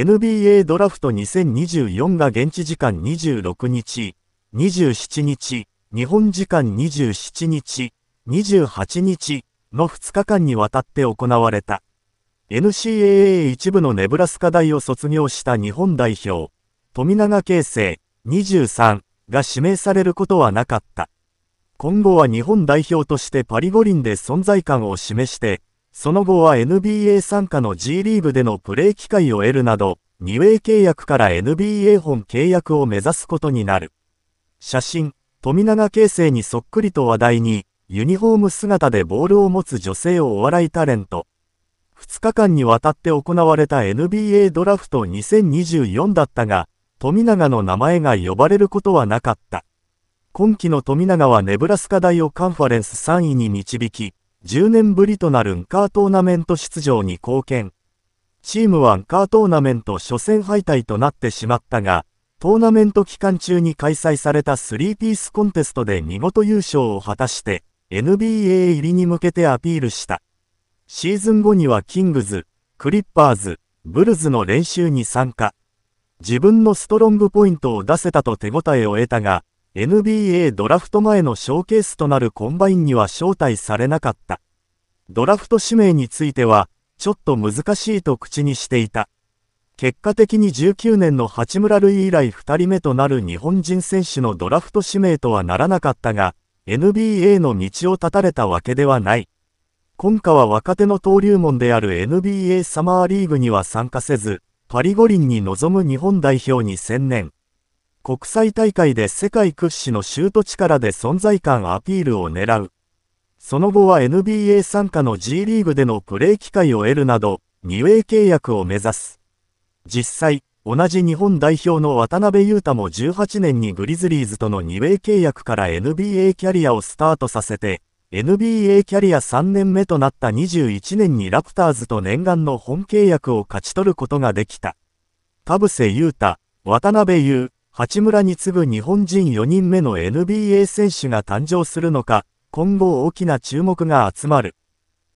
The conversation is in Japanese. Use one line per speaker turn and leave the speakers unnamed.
NBA ドラフト2024が現地時間26日、27日、日本時間27日、28日の2日間にわたって行われた。NCAA 一部のネブラスカ大を卒業した日本代表、富永啓生23が指名されることはなかった。今後は日本代表としてパリ五輪で存在感を示して、その後は NBA 参加の G リーグでのプレー機会を得るなど、2ウェイ契約から NBA 本契約を目指すことになる。写真、富永啓生にそっくりと話題に、ユニフォーム姿でボールを持つ女性をお笑いタレント。2日間にわたって行われた NBA ドラフト2024だったが、富永の名前が呼ばれることはなかった。今季の富永はネブラスカ大をカンファレンス3位に導き、10年ぶりとなるンカートーナメント出場に貢献。チームはンカートーナメント初戦敗退となってしまったが、トーナメント期間中に開催された3ピースコンテストで見事優勝を果たして、NBA 入りに向けてアピールした。シーズン後にはキングズ、クリッパーズ、ブルズの練習に参加。自分のストロングポイントを出せたと手応えを得たが、NBA ドラフト前のショーケースとなるコンバインには招待されなかった。ドラフト指名については、ちょっと難しいと口にしていた。結果的に19年の八村塁以来2人目となる日本人選手のドラフト指名とはならなかったが、NBA の道を断たれたわけではない。今夏は若手の登竜門である NBA サマーリーグには参加せず、パリ五輪に臨む日本代表に専念。国際大会で世界屈指のシュート力で存在感アピールを狙う。その後は NBA 参加の G リーグでのプレー機会を得るなど、2ウェイ契約を目指す。実際、同じ日本代表の渡辺裕太も18年にグリズリーズとの2ウェイ契約から NBA キャリアをスタートさせて、NBA キャリア3年目となった21年にラプターズと念願の本契約を勝ち取ることができた。田臥勇太、渡辺優、八村に次ぐ日本人4人目の NBA 選手が誕生するのか、今後大きな注目が集まる。